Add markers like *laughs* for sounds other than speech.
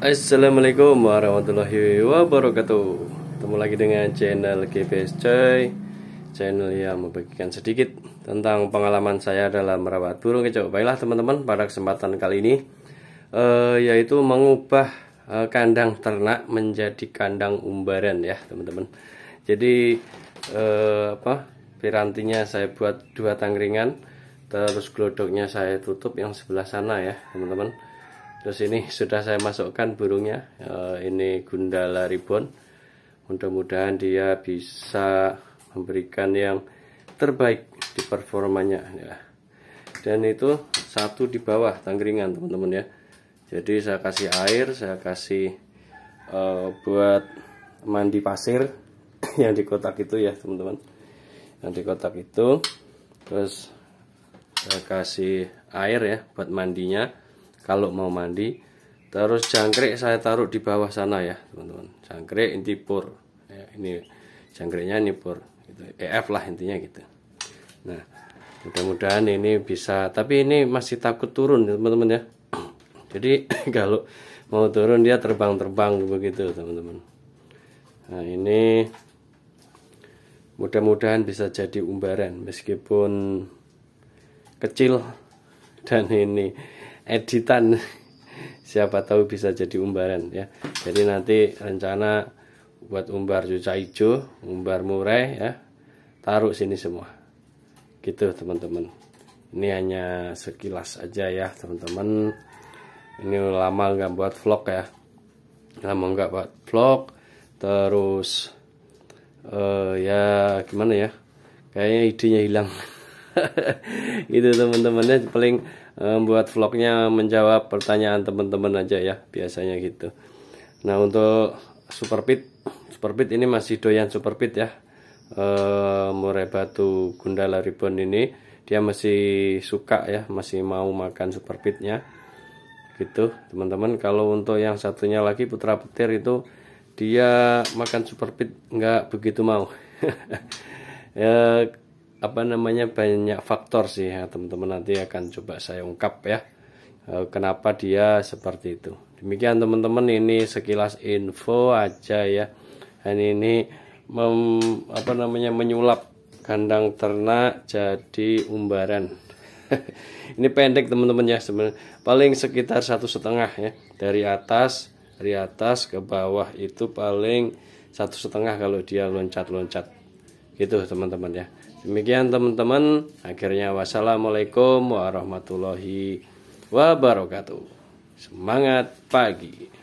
Assalamualaikum warahmatullahi wabarakatuh Ketemu lagi dengan channel GPS Coy Channel yang membagikan sedikit tentang pengalaman saya dalam merawat burung kecoh Baiklah teman-teman pada kesempatan kali ini eh, Yaitu mengubah eh, kandang ternak menjadi kandang umbaran ya teman-teman Jadi eh, apa pirantinya saya buat dua tangkringan Terus glodoknya saya tutup yang sebelah sana ya teman-teman terus ini sudah saya masukkan burungnya eh, ini gundala ribbon mudah-mudahan dia bisa memberikan yang terbaik di performanya ya. dan itu satu di bawah tangkringan teman-teman ya jadi saya kasih air saya kasih eh, buat mandi pasir *coughs* yang di kotak itu ya teman-teman yang di kotak itu terus saya kasih air ya buat mandinya kalau mau mandi terus jangkrik saya taruh di bawah sana ya teman-teman jangkrik intipur ya, ini jangkriknya nipur itu EF lah intinya gitu nah mudah-mudahan ini bisa tapi ini masih takut turun teman-teman ya *clears throat* jadi *clears throat* kalau mau turun dia terbang-terbang begitu teman-teman nah ini mudah-mudahan bisa jadi umbaran meskipun kecil dan ini editan *laughs* siapa tahu bisa jadi umbaran ya jadi nanti rencana buat umbar cuca hijau umbar murai ya taruh sini semua gitu teman-teman ini hanya sekilas aja ya teman-teman ini lama nggak buat vlog ya lama nggak buat vlog terus uh, ya gimana ya kayaknya idenya hilang *laughs* *laughs* itu teman-temannya paling membuat eh, um, vlognya menjawab pertanyaan teman-teman aja ya biasanya gitu nah untuk super pit super pit ini masih doyan super pit ya e, murai batu gundala ribbon ini dia masih suka ya masih mau makan super pitnya gitu teman-teman kalau untuk yang satunya lagi putra petir itu dia makan super pit nggak begitu mau ya *laughs* apa namanya banyak faktor sih ya teman-teman nanti akan coba saya ungkap ya eh, kenapa dia seperti itu demikian teman-teman ini sekilas info aja ya dan ini mem, apa namanya menyulap kandang ternak jadi umbaran *laughs* ini pendek teman-teman ya sebenarnya paling sekitar satu setengah ya dari atas dari atas ke bawah itu paling satu setengah kalau dia loncat-loncat gitu teman-teman ya demikian teman-teman akhirnya wassalamualaikum warahmatullahi wabarakatuh semangat pagi